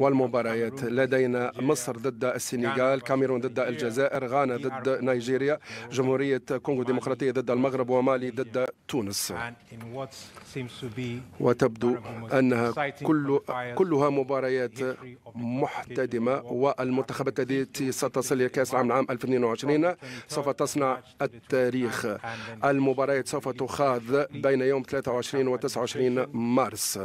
والمباريات لدينا مصر ضد السنغال كاميرون ضد الجزائر غانا ضد نيجيريا جمهورية كونغو الديمقراطية ضد المغرب ومالي ضد تونس وتبدو أنها كل كلها مباريات محتدمة والمنتخبات التي ستصل إلى كأس العالم عام 2022 سوف تصنع التاريخ المباريات سوف تخاض بين يوم 23 و 29 مارس